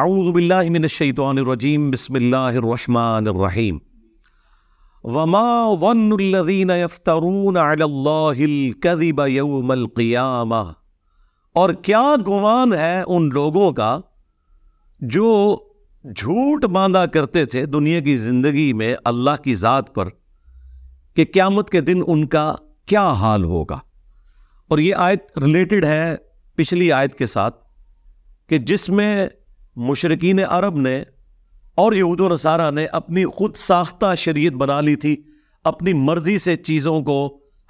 आऊज़बिल्लाशैतरजीम बसमीम वमाफ़तरून और क्या गुमान है उन लोगों का जो झूठ बांधा करते थे दुनिया की ज़िंदगी में अल्लाह की ज़ात पर कि क़्यामत के दिन उनका क्या हाल होगा और ये आयत रिलेटेड है पिछली आयत के साथ कि जिसमें मुशरकिन अरब ने और यहूद नसारा ने अपनी खुद साख्ता शरीत बना ली थी अपनी मर्जी से चीज़ों को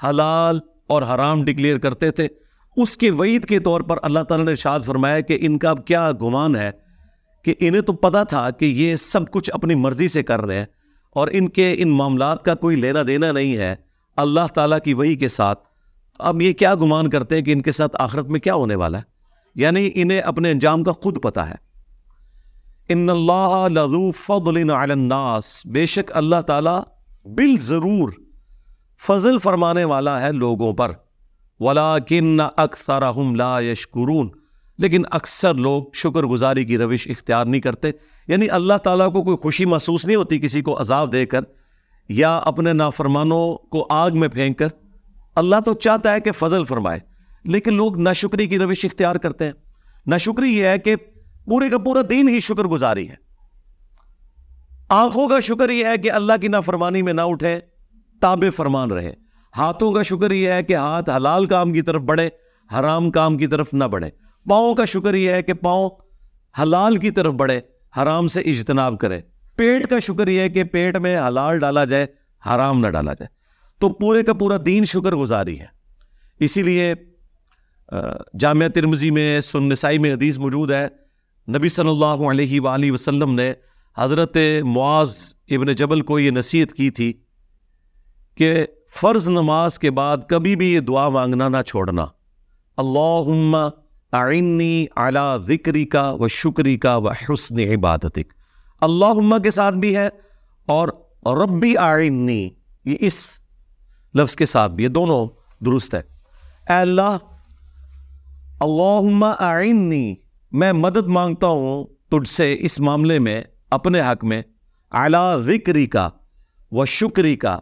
हलाल और हराम डिक्लेयर करते थे उसके वईद के तौर पर अल्लाह ताला ने शाद फरमाया कि इनका अब क्या गुमान है कि इन्हें तो पता था कि ये सब कुछ अपनी मर्ज़ी से कर रहे हैं और इनके इन मामला का कोई लेना देना नहीं है अल्लाह ताला की वही के साथ अब ये क्या गुमान करते हैं कि इनके साथ आखिरत में क्या होने वाला है यानी इन्हें अपने अंजाम का खुद पता है इन्नास बेशक अल्लाह ताला बिल ज़रूर फजल फरमाने वाला है लोगों पर वला किन्न अक्सर ला यशकुरून लेकिन अक्सर लोग शुक्रगुजारी की रविश इख्तियार नहीं करते यानी अल्लाह ताला को कोई खुशी महसूस नहीं होती किसी को अजाब देकर या अपने नाफरमानों को आग में फेंक कर अल्लाह तो चाहता है कि फजल फरमाए लेकिन लोग नाशुक्री की रविश इख्तियार करते हैं नाशुक्री यह है कि पूरे का पूरा दिन ही शुक्र गुजारी है आंखों का शुक्र यह है कि अल्लाह की नाफरमानी में ना उठे ताबे फरमान रहे हाथों का शुक्र यह है कि हाथ हलाल काम की तरफ बढ़े हराम काम की तरफ ना बढ़े पाओ का शुक्र यह है कि पाँव हलाल की तरफ बढ़े हराम से इजतनाब करे पेट का शुक्र यह है कि पेट में हलाल डाला जाए हराम ना डाला जाए तो पूरे का पूरा दीन शुक्र गुजारी है इसीलिए जामिया तिरमजी में सुनसाई में हदीस मौजूद है नबी सल्लल्लाहु अलैहि वसल्लम ने हज़रत मुआज़ इबन जबल को ये नसीहत की थी कि फ़र्ज़ नमाज के बाद कभी भी ये दुआ मांगना ना छोड़ना अल्लाहुम्मा आइन्नी अला ज़िक्री का व शुक्री का व हसन इबादतिक अल्लाहुम्मा के साथ भी है और रब्बी आइन्नी ये इस लफ्ज़ के साथ भी है दोनों दुरुस्त है अल्लाह अल्लाहुम्मा आइन्नी मैं मदद मांगता हूँ तुझसे इस मामले में अपने हक में आला जिक्री का व शुक्री का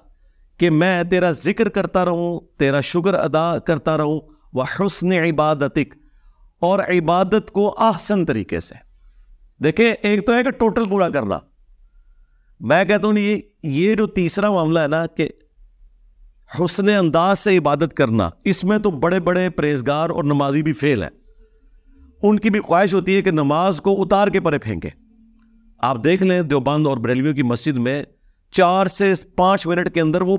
कि मैं तेरा जिक्र करता रहूँ तेरा शुक्र अदा करता रहूँ व हसन इबादतिक और इबादत को आसन तरीके से देखिए एक तो है कि टोटल पूरा करना मैं कहता हूँ ये ये जो तीसरा मामला है ना कि हसन अंदाज से इबादत करना इसमें तो बड़े बड़े परहेजगार और नमाजी भी फेल हैं उनकी भी ख्वाहिश होती है कि नमाज को उतार के परे फेंकें आप देख लें देवबंद और बरेलवियों की मस्जिद में चार से पांच मिनट के अंदर वो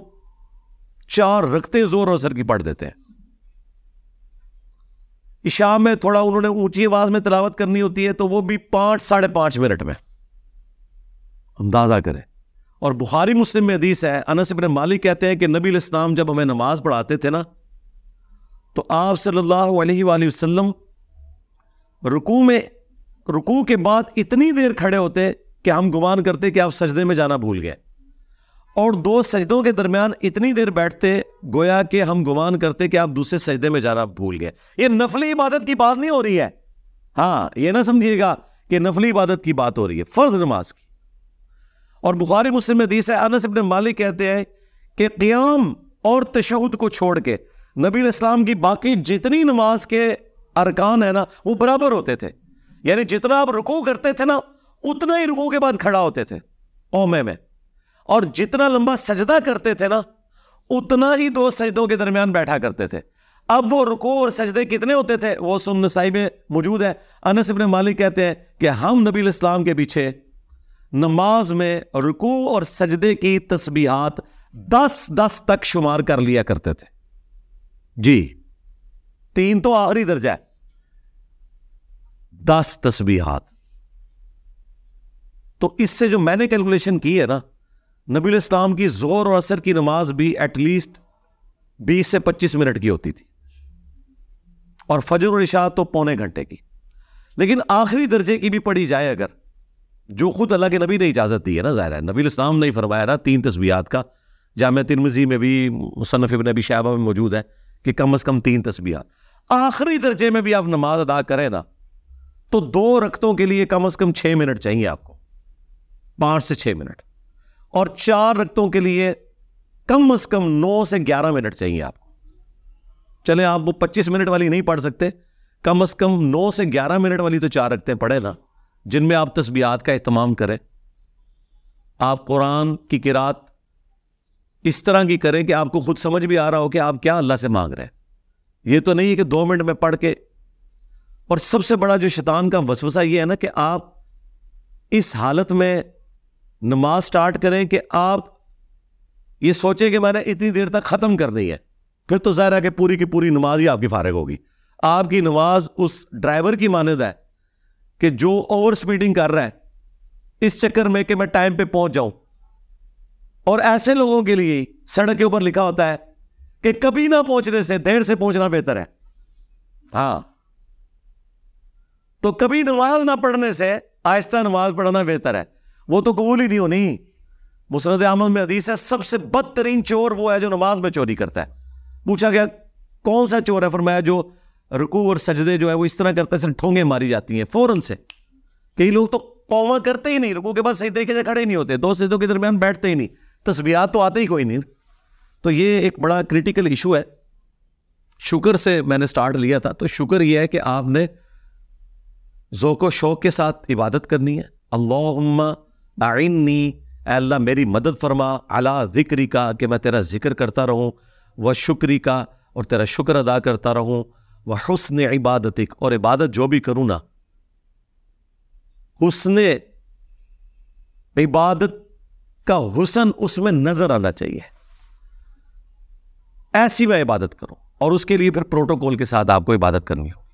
चार रखते जोर और सर की पढ़ देते हैं ईशा में थोड़ा उन्होंने ऊंची आवाज में तलावत करनी होती है तो वो भी पांच साढ़े पांच मिनट में अंदाजा करें और बुहारी मुस्लिम में हदीस है अनस अपने मालिक कहते हैं कि नबी इस्लाम जब हमें नमाज पढ़ाते थे ना तो आप सल्लल्लाहु अलैहि वसल्लम रुकू में रुकू के बाद इतनी देर खड़े होते कि हम गुमान करते कि आप सजदे में जाना भूल गए और दो सजदों के दरमियान इतनी देर बैठते गोया कि हम गुमान करते कि आप दूसरे सजदे में जाना भूल गए ये नफली इबादत की बात नहीं हो रही है हाँ ये ना समझिएगा कि नफली इबादत की बात हो रही है फ़र्ज नमाज की और बुखारी मुस्लिम दीस है अनस इबन मालिक कहते हैं कि क्याम और तशहद को छोड़ के नबी इस्लाम की बाकी जितनी नमाज के अरकान है ना वो बराबर होते थे यानी जितना आप रुकू करते थे ना उतना ही रुकू के बाद खड़ा होते थे ओमे में और जितना लंबा सजदा करते थे ना उतना ही दो सजदों के दरमियान बैठा करते थे अब वो रुको और सजदे कितने होते थे वो सुन नसाई में मौजूद है अनस इबन मालिक कहते हैं कि हम नबी इस्लाम के पीछे नमाज में रुको और सजदे की तस्बीहात दस दस तक शुमार कर लिया करते थे जी तीन तो आखिरी दर्जा है दस तस्बीहात तो इससे जो मैंने कैलकुलेशन की है ना नबी इस्लाम की जोर और असर की नमाज भी एटलीस्ट 20 से 25 मिनट की होती थी और फजर और इशा तो पौने घंटे की लेकिन आखिरी दर्जे की भी पढ़ी जाए अगर जो खुद अल्लाह के नबी ने इजाज़त दी है ना ज़ाहिर है नबी इस्लाम ने फरमाया ना तीन तस्बियात का जाम तिरमजी में भी मुसनफ़ इबन अबी शाहबा में मौजूद है कि कम अज़ कम तीन तस्बियात आखिरी दर्जे में भी आप नमाज अदा करें ना तो दो रक्तों के लिए कम अज कम छह मिनट चाहिए आपको पांच से छह मिनट और चार रक्तों के लिए कम अज कम नौ से ग्यारह मिनट चाहिए आपको चले आप वो पच्चीस मिनट वाली नहीं पढ़ सकते कम अज कम नौ से ग्यारह मिनट वाली तो चार रखते पढ़े ना जिनमें आप तस्बियात का अहतमाम करें आप कुरान की किरात इस तरह की करें कि आपको खुद समझ भी आ रहा हो कि आप क्या अल्लाह से मांग रहे हैं ये तो नहीं है कि दो मिनट में पढ़ के और सबसे बड़ा जो शैतान का वसवसा ये है ना कि आप इस हालत में नमाज स्टार्ट करें कि आप ये सोचें कि मैंने इतनी देर तक ख़त्म कर दी है फिर तो ज़ाहिर है कि पूरी की पूरी नमाज ही आपकी फारग होगी आपकी नमाज उस ड्राइवर की मानद है कि जो ओवर स्पीडिंग कर रहा है इस चक्कर में कि मैं टाइम पे पहुंच जाऊं और ऐसे लोगों के लिए सड़क के ऊपर लिखा होता है कि कभी ना पहुंचने से देर से पहुंचना बेहतर है हाँ तो कभी नमाज ना पढ़ने से आहिस्ता नमाज पढ़ना बेहतर है वो तो कबूल ही नहीं होनी मुसरत अहमद में हदीस है सबसे बदतरीन चोर वो है जो नमाज में चोरी करता है पूछा गया कौन सा चोर है फरमाया जो रुकू और सजदे जो है वो इस तरह करते हैं ठोंगे मारी जाती हैं फ़ौरन से कई लोग तो कौवा करते ही नहीं रुकू के बाद सही तरीके से खड़े नहीं होते दो सजदों के दरमियान बैठते ही नहीं तस्वीर तो आते ही कोई नहीं तो ये एक बड़ा क्रिटिकल इशू है शुगर से मैंने स्टार्ट लिया था तो शुगर ये है कि आपने जोको शौक के साथ इबादत करनी है अल्लाह आइन्नी अल्लाह मेरी मदद फरमा अला ज़िक्री का कि मैं तेरा ज़िक्र करता रहूँ व शुक्री का और तेरा शुक्र अदा करता रहूँ व हसन इबादतिक और इबादत जो भी करूँ ना हसन इबादत का हुसन उसमें नज़र आना चाहिए ऐसी में इबादत करो और उसके लिए फिर प्रोटोकॉल के साथ आपको इबादत करनी होगी